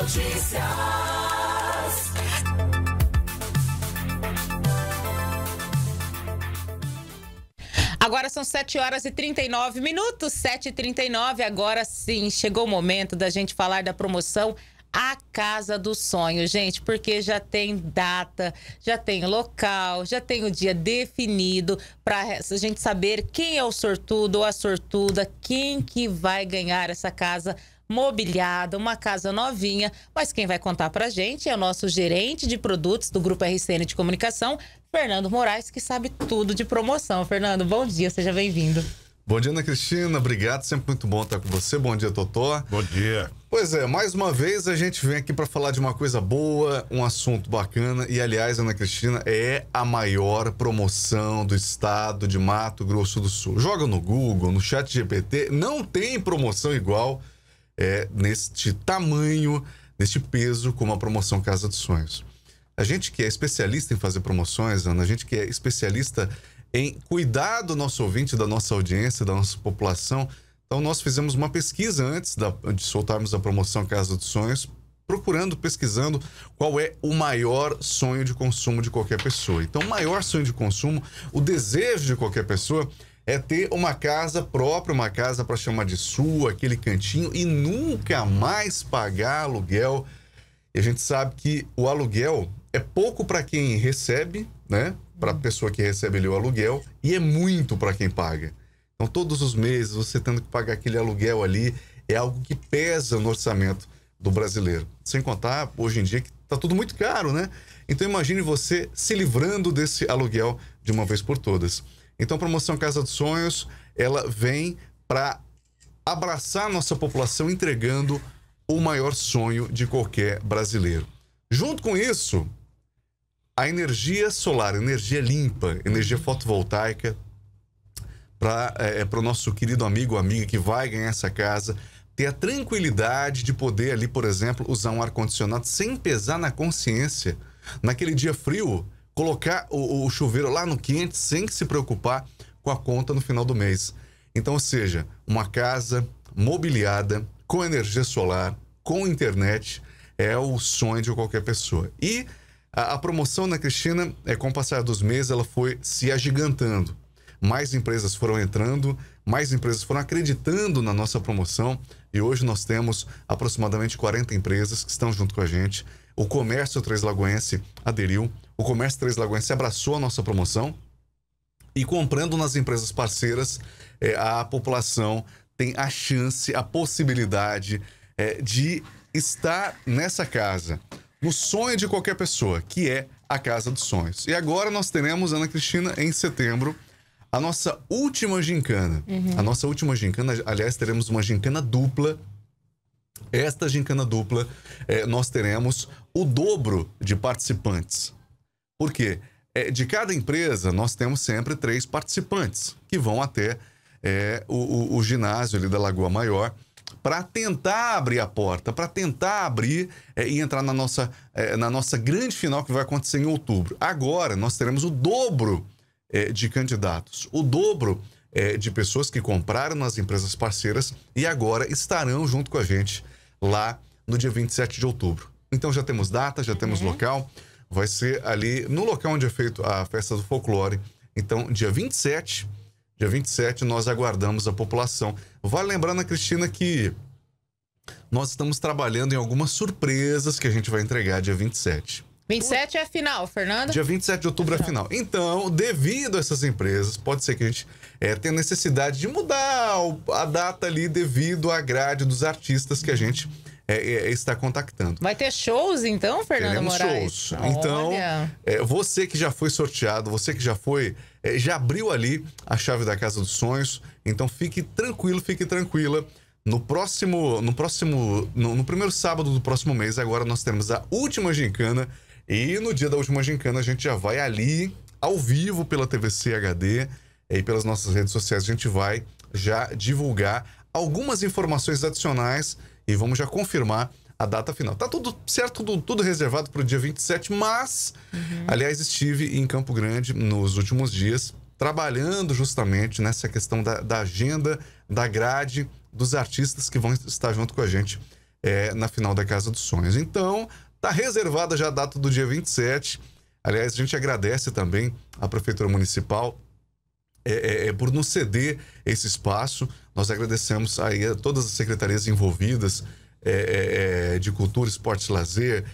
Notícias. Agora são 7 horas e 39 minutos, 7h39. Agora sim, chegou o momento da gente falar da promoção a Casa do Sonho, gente, porque já tem data, já tem local, já tem o dia definido para a gente saber quem é o sortudo ou a sortuda, quem que vai ganhar essa casa mobiliada, uma casa novinha. Mas quem vai contar pra gente é o nosso gerente de produtos do Grupo RCN de Comunicação, Fernando Moraes, que sabe tudo de promoção. Fernando, bom dia, seja bem-vindo. Bom dia, Ana Cristina. Obrigado, sempre muito bom estar com você. Bom dia, Totó. Bom dia. Pois é, mais uma vez a gente vem aqui para falar de uma coisa boa, um assunto bacana. E, aliás, Ana Cristina, é a maior promoção do estado de Mato Grosso do Sul. Joga no Google, no Chat GPT, não tem promoção igual é, neste tamanho, neste peso, como a promoção Casa dos Sonhos. A gente que é especialista em fazer promoções, Ana, a gente que é especialista em cuidar do nosso ouvinte, da nossa audiência, da nossa população. Então, nós fizemos uma pesquisa antes da, de soltarmos a promoção Casa dos Sonhos, procurando, pesquisando qual é o maior sonho de consumo de qualquer pessoa. Então, o maior sonho de consumo, o desejo de qualquer pessoa é ter uma casa própria, uma casa para chamar de sua, aquele cantinho e nunca mais pagar aluguel. E a gente sabe que o aluguel é pouco para quem recebe, né? Para a hum. pessoa que recebe ali o aluguel e é muito para quem paga. Então, todos os meses você tendo que pagar aquele aluguel ali é algo que pesa no orçamento do brasileiro. Sem contar, hoje em dia, que está tudo muito caro, né? Então, imagine você se livrando desse aluguel de uma vez por todas. Então, a promoção Casa dos Sonhos, ela vem para abraçar a nossa população entregando o maior sonho de qualquer brasileiro. Junto com isso, a energia solar, energia limpa, energia fotovoltaica para é, eh, eh, o nosso querido amigo ou amiga que vai ganhar essa casa ter a tranquilidade de poder ali, por exemplo, usar um ar-condicionado sem pesar na consciência. Naquele dia frio, colocar o, o chuveiro lá no quente sem se preocupar com a conta no final do mês. Então, ou seja, uma casa mobiliada, com energia solar, com internet, é o sonho de qualquer pessoa. E a, a promoção na né, Cristina, é, com o passar dos meses, ela foi se agigantando. Mais empresas foram entrando, mais empresas foram acreditando na nossa promoção e hoje nós temos aproximadamente 40 empresas que estão junto com a gente. O comércio Três Lagoense aderiu, o Comércio Três Lagoas abraçou a nossa promoção e comprando nas empresas parceiras, é, a população tem a chance, a possibilidade é, de estar nessa casa, no sonho de qualquer pessoa, que é a Casa dos Sonhos. E agora nós teremos, Ana Cristina, em setembro, a nossa última gincana. Uhum. A nossa última gincana, aliás, teremos uma gincana dupla. Esta gincana dupla, é, nós teremos o dobro de participantes. Por quê? É, de cada empresa, nós temos sempre três participantes que vão até é, o, o, o, ginásio ali da Lagoa Maior para tentar abrir a porta, para tentar abrir é, e entrar na nossa, é, na nossa grande final que vai acontecer em outubro. Agora, nós teremos o dobro é, de candidatos, o dobro é, de pessoas que compraram nas empresas parceiras e agora estarão junto com a gente lá no dia 27 de outubro. Então já temos data, já uhum. temos local vai ser ali no local onde é feito a festa do folclore. Então, dia 27, dia 27 nós aguardamos a população. Vale lembrar, na Cristina, que nós estamos trabalhando em algumas surpresas que a gente vai entregar dia 27. 27 é final, Fernando? Dia 27 de outubro é final. final. Então, devido a essas empresas, pode ser que a gente é, tenha necessidade de mudar a data ali devido à grade dos artistas que a gente é, é, é está contactando. Vai ter shows então, Fernando Teremos Moraes? shows. Então, Olha. Então, é, você que já foi sorteado, você que já foi, é, já abriu ali a chave da Casa dos Sonhos, então fique tranquilo, fique tranquila. No próximo, no próximo, no, no primeiro sábado do próximo mês, agora nós temos a última gincana e no dia da última gincana a gente já vai ali ao vivo pela TVC HD e pelas nossas redes sociais a gente vai já divulgar algumas informações adicionais e vamos já confirmar a data final. Tá tudo certo, tudo, tudo reservado para o dia 27, mas, uhum. aliás, estive em Campo Grande nos últimos dias trabalhando justamente nessa questão da, da agenda, da grade, dos artistas que vão estar junto com a gente é, na final da Casa dos Sonhos. Então, tá reservada já a data do dia 27. Aliás, a gente agradece também à Prefeitura Municipal é, é, é, por nos ceder esse espaço. Nós agradecemos aí a todas as secretarias envolvidas é, é, é de cultura, esportes, lazer,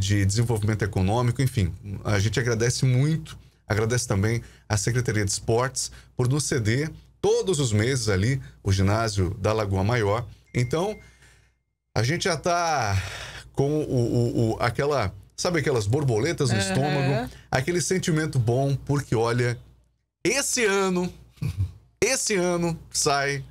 de desenvolvimento econômico, enfim. A gente agradece muito, agradece também a Secretaria de Esportes por nos ceder todos os meses ali o ginásio da Lagoa Maior. Então, a gente já está com o, o, o, aquela, sabe aquelas borboletas no uhum. estômago, aquele sentimento bom, porque olha, esse ano, esse ano sai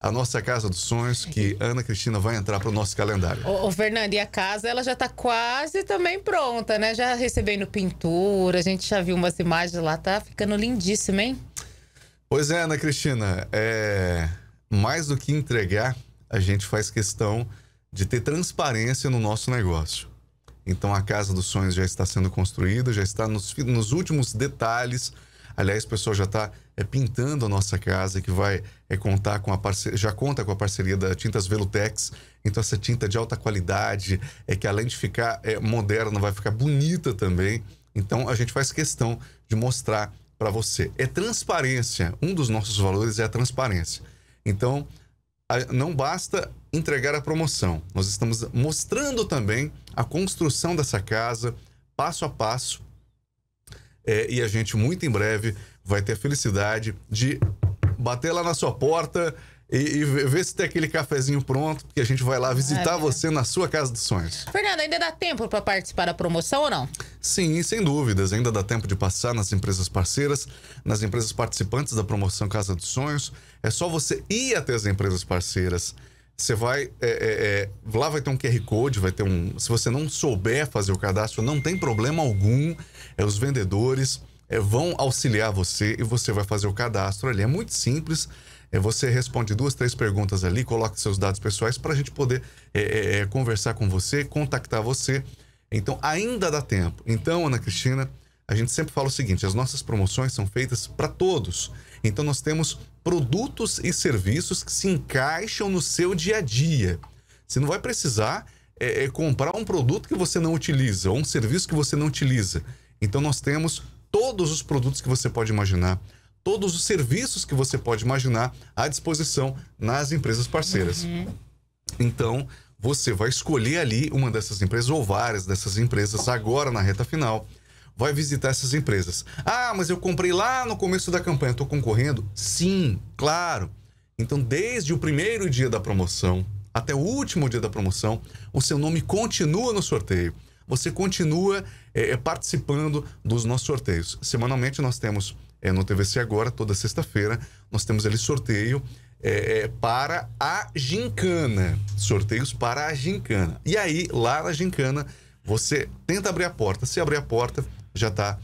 a nossa Casa dos Sonhos, que Ana Cristina vai entrar para o nosso calendário. Ô, Fernando, e a casa ela já está quase também pronta, né? Já recebendo pintura, a gente já viu umas imagens lá, tá ficando lindíssima, hein? Pois é, Ana Cristina, é... mais do que entregar, a gente faz questão de ter transparência no nosso negócio. Então a Casa dos Sonhos já está sendo construída, já está nos, nos últimos detalhes Aliás, o pessoal já está é, pintando a nossa casa, que vai é, contar com a parceria, já conta com a parceria da Tintas Velutex. Então, essa tinta de alta qualidade, é que além de ficar é, moderna, vai ficar bonita também. Então, a gente faz questão de mostrar para você. É transparência. Um dos nossos valores é a transparência. Então, não basta entregar a promoção. Nós estamos mostrando também a construção dessa casa, passo a passo, é, e a gente, muito em breve, vai ter a felicidade de bater lá na sua porta e, e ver se tem aquele cafezinho pronto, porque a gente vai lá é visitar você na sua casa dos sonhos. Fernando, ainda dá tempo para participar da promoção ou não? Sim, sem dúvidas. Ainda dá tempo de passar nas empresas parceiras, nas empresas participantes da promoção Casa dos Sonhos. É só você ir até as empresas parceiras você vai. É, é, é, lá vai ter um QR Code, vai ter um. Se você não souber fazer o cadastro, não tem problema algum. É, os vendedores é, vão auxiliar você e você vai fazer o cadastro ali. É muito simples. É, você responde duas, três perguntas ali, coloca seus dados pessoais para a gente poder é, é, conversar com você, contactar você. Então, ainda dá tempo. Então, Ana Cristina, a gente sempre fala o seguinte: as nossas promoções são feitas para todos. Então, nós temos produtos e serviços que se encaixam no seu dia a dia. Você não vai precisar é, é, comprar um produto que você não utiliza ou um serviço que você não utiliza. Então nós temos todos os produtos que você pode imaginar, todos os serviços que você pode imaginar à disposição nas empresas parceiras. Uhum. Então você vai escolher ali uma dessas empresas ou várias dessas empresas agora na reta final vai visitar essas empresas. Ah, mas eu comprei lá no começo da campanha, estou concorrendo? Sim, claro. Então, desde o primeiro dia da promoção até o último dia da promoção, o seu nome continua no sorteio. Você continua é, participando dos nossos sorteios. Semanalmente nós temos é, no TVC agora, toda sexta-feira, nós temos ali sorteio é, para a gincana. Sorteios para a gincana. E aí, lá na gincana, você tenta abrir a porta. Se abrir a porta, já está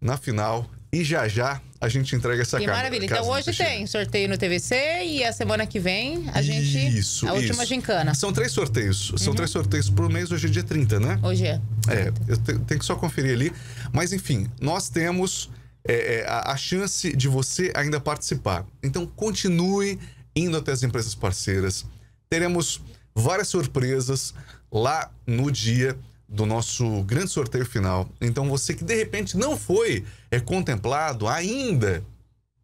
na final. E já já a gente entrega essa que maravilha. Então hoje tem sorteio no TVC e a semana que vem a gente. Isso, é A última isso. gincana. São três sorteios. São uhum. três sorteios por mês. Hoje é dia 30, né? Hoje é. É, eu te, tenho que só conferir ali. Mas enfim, nós temos é, é, a, a chance de você ainda participar. Então continue indo até as empresas parceiras. Teremos várias surpresas lá no dia do nosso grande sorteio final. Então você que de repente não foi é contemplado ainda,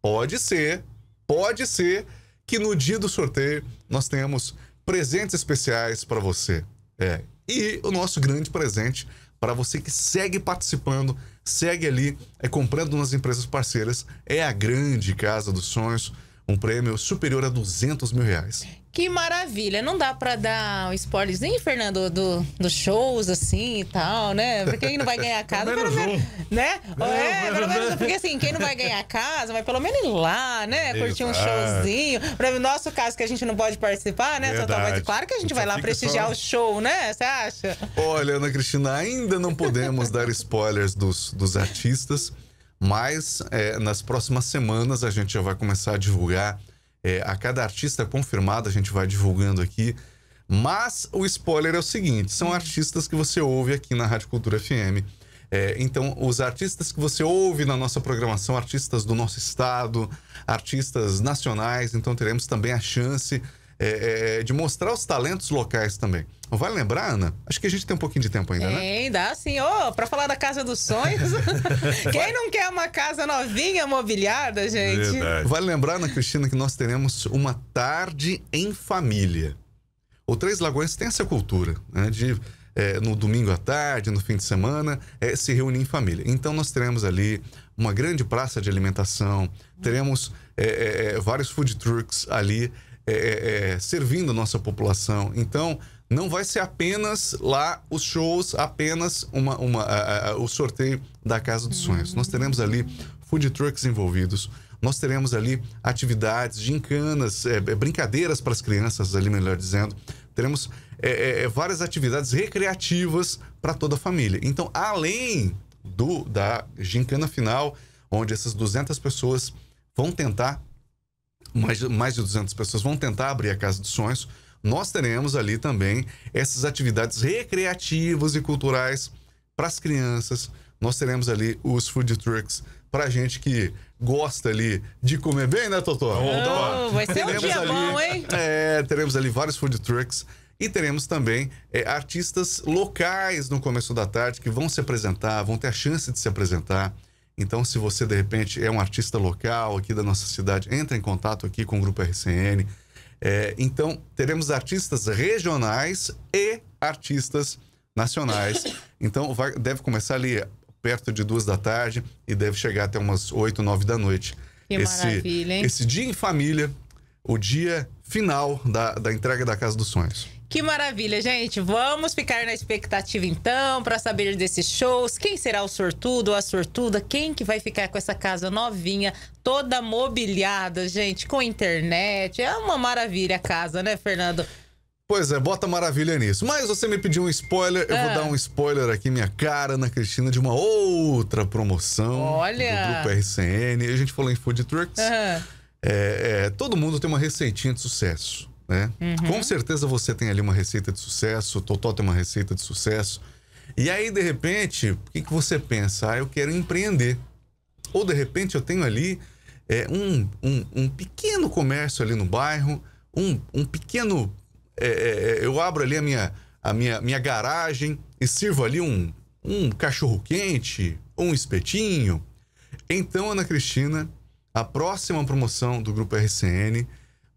pode ser, pode ser que no dia do sorteio nós tenhamos presentes especiais para você. É. E o nosso grande presente para você que segue participando, segue ali, é comprando nas empresas parceiras, é a grande casa dos sonhos um prêmio superior a 200 mil reais. Que maravilha! Não dá para dar um spoilerzinho, Fernando, dos do shows assim e tal, né? Porque quem não vai ganhar a casa, pelo menos. Né? Não, é, pelo menos. Porque assim, quem não vai ganhar a casa, vai pelo menos ir lá, né? Curtir um showzinho. Para o nosso caso, que a gente não pode participar, né? Mas, claro que a gente vai lá prestigiar só... o show, né? Você acha? Olha, Ana Cristina, ainda não podemos dar spoilers dos, dos artistas mas é, nas próximas semanas a gente já vai começar a divulgar. É, a cada artista confirmado, a gente vai divulgando aqui. Mas o spoiler é o seguinte: são artistas que você ouve aqui na Rádio Cultura FM. É, então, os artistas que você ouve na nossa programação, artistas do nosso estado, artistas nacionais, então teremos também a chance é, é, é, de mostrar os talentos locais também. Vai lembrar, Ana? Acho que a gente tem um pouquinho de tempo ainda, tem, né? Tem, dá sim. Ô, oh, pra falar da Casa dos Sonhos, quem não quer uma casa novinha, mobiliada, gente? Verdade. Vai lembrar, Ana Cristina, que nós teremos uma tarde em família. O Três Lagoas tem essa cultura, né? De é, no domingo à tarde, no fim de semana, é, se reunir em família. Então nós teremos ali uma grande praça de alimentação, teremos é, é vários food trucks ali é, é, é, servindo a nossa população. Então, não vai ser apenas lá os shows, apenas uma, uma, o sorteio da Casa dos Sonhos. Uhum. Nós teremos ali food trucks envolvidos, nós teremos ali atividades, gincanas, é, é brincadeiras para as crianças, ali melhor dizendo. Teremos é, é, é, várias atividades recreativas para toda a família. Então, além do da gincana final, onde essas 200 pessoas vão tentar mais, mais de 200 pessoas vão tentar abrir a Casa dos Sonhos. Nós teremos ali também essas atividades recreativas e culturais para as crianças. Nós teremos ali os food trucks para gente que gosta ali de comer bem, né, Totó? Oh, vai ser teremos um dia ali, bom, hein? É, teremos ali vários food trucks e teremos também é, artistas locais no começo da tarde que vão se apresentar, vão ter a chance de se apresentar. Então, se você de repente é um artista local aqui da nossa cidade, entre em contato aqui com o Grupo RCN. É, então, teremos artistas regionais e artistas nacionais. Então, vai, deve começar ali perto de duas da tarde e deve chegar até umas oito, nove da noite. Que esse, maravilha, hein? Esse dia em família, o dia final da, da entrega da Casa dos Sonhos. Que maravilha, gente. Vamos ficar na expectativa então para saber desses shows. Quem será o sortudo ou a sortuda? Quem que vai ficar com essa casa novinha, toda mobiliada, gente, com internet? É uma maravilha a casa, né, Fernando? Pois é, bota maravilha nisso. Mas você me pediu um spoiler, eu ah. vou dar um spoiler aqui, minha cara, na Cristina, de uma outra promoção Olha. do Grupo RCN. A gente falou em Food Trucks. Ah. É, é, todo mundo tem uma receitinha de sucesso. Né? Uhum. Com certeza você tem ali uma receita de sucesso, o Totó tem uma receita de sucesso. E aí, de repente, o que, que você pensa? Ah, eu quero empreender. Ou de repente eu tenho ali é, um, um, um, pequeno comércio ali no bairro, um, um pequeno. É, é, é eu abro ali a minha, a minha, minha garagem e sirvo ali um, um cachorro-quente, um espetinho. Então, Ana Cristina, a próxima promoção do Grupo RCN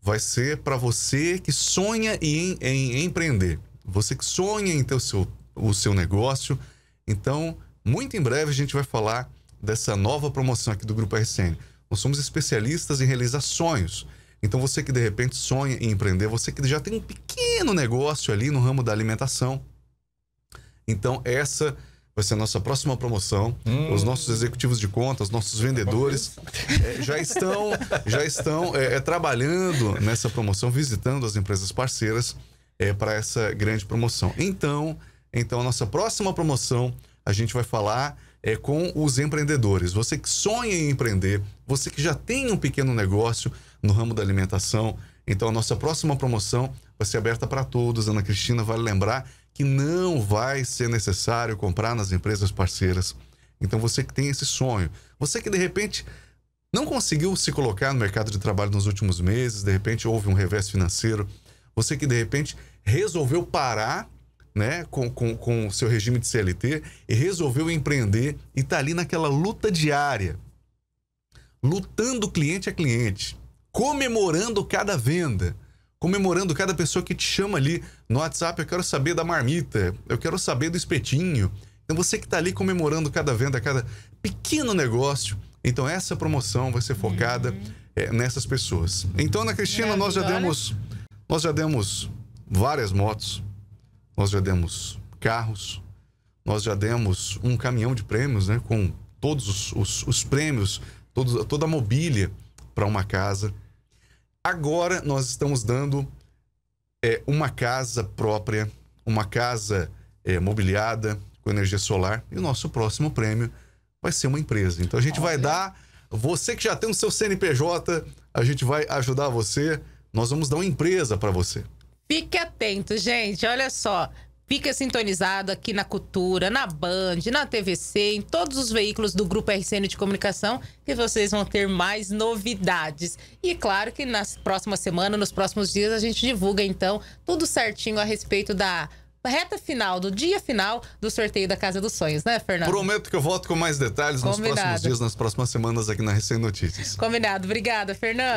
vai ser para você que sonha em, em, empreender, você que sonha em ter o seu, o seu negócio. Então, muito em breve a gente vai falar dessa nova promoção aqui do Grupo RCN. Nós somos especialistas em realizar sonhos. Então, você que de repente sonha em empreender, você que já tem um pequeno negócio ali no ramo da alimentação. Então, essa vai ser a nossa próxima promoção. Hum. Os nossos executivos de contas, nossos vendedores é, já estão, já estão é, é, trabalhando nessa promoção, visitando as empresas parceiras é, para essa grande promoção. Então, então a nossa próxima promoção a gente vai falar é com os empreendedores. Você que sonha em empreender, você que já tem um pequeno negócio no ramo da alimentação, então a nossa próxima promoção vai ser aberta para todos. Ana Cristina, vale lembrar que não vai ser necessário comprar nas empresas parceiras. Então você que tem esse sonho, você que de repente não conseguiu se colocar no mercado de trabalho nos últimos meses, de repente houve um revés financeiro, você que de repente resolveu parar né, com o com, com seu regime de CLT e resolveu empreender e está ali naquela luta diária, lutando cliente a cliente, comemorando cada venda, comemorando cada pessoa que te chama ali no WhatsApp. Eu quero saber da marmita, eu quero saber do espetinho. Então você que está ali comemorando cada venda, cada pequeno negócio. Então essa promoção vai ser focada uhum. é, nessas pessoas. Então, Ana Cristina, né, nós já demos. Nós já demos várias motos, nós já demos carros, nós já demos um caminhão de prêmios, né? Com todos os, os, os prêmios, todos, toda a mobília para uma casa. Agora nós estamos dando é, uma casa própria, uma casa é, mobiliada com energia solar. E o nosso próximo prêmio vai ser uma empresa. Então a gente Olha. vai dar. Você que já tem o seu CNPJ, a gente vai ajudar você. Nós vamos dar uma empresa para você. Fique atento, gente. Olha só. Fica sintonizado aqui na Cultura, na Band, na TVC, em todos os veículos do Grupo RCN de Comunicação, que vocês vão ter mais novidades. E claro que na próxima semana, nos próximos dias, a gente divulga então tudo certinho a respeito da reta final, do dia final do sorteio da Casa dos Sonhos, né, Fernando? Prometo que eu volto com mais detalhes Combinado. nos próximos dias, nas próximas semanas aqui na Recém Notícias. Combinado. Obrigada, Fernando.